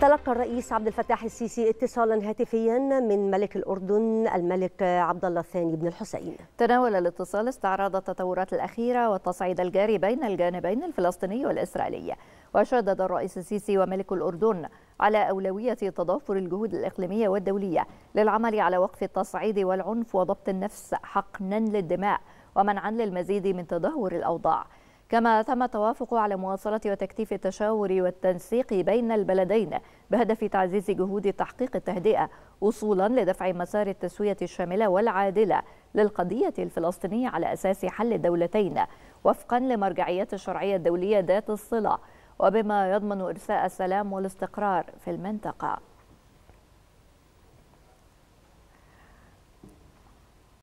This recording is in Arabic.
تلقى الرئيس عبد الفتاح السيسي اتصالا هاتفيا من ملك الاردن الملك عبد الله الثاني بن الحسين. تناول الاتصال استعراض التطورات الاخيره والتصعيد الجاري بين الجانبين الفلسطيني والاسرائيلي، وشدد الرئيس السيسي وملك الاردن على اولويه تضافر الجهود الاقليميه والدوليه للعمل على وقف التصعيد والعنف وضبط النفس حقنا للدماء ومنعا للمزيد من تدهور الاوضاع. كما تم التوافق على مواصلة وتكثيف التشاور والتنسيق بين البلدين بهدف تعزيز جهود تحقيق التهدئة وصولا لدفع مسار التسوية الشاملة والعادلة للقضية الفلسطينية على أساس حل الدولتين وفقا لمرجعيات الشرعية الدولية ذات الصلة وبما يضمن إرساء السلام والاستقرار في المنطقة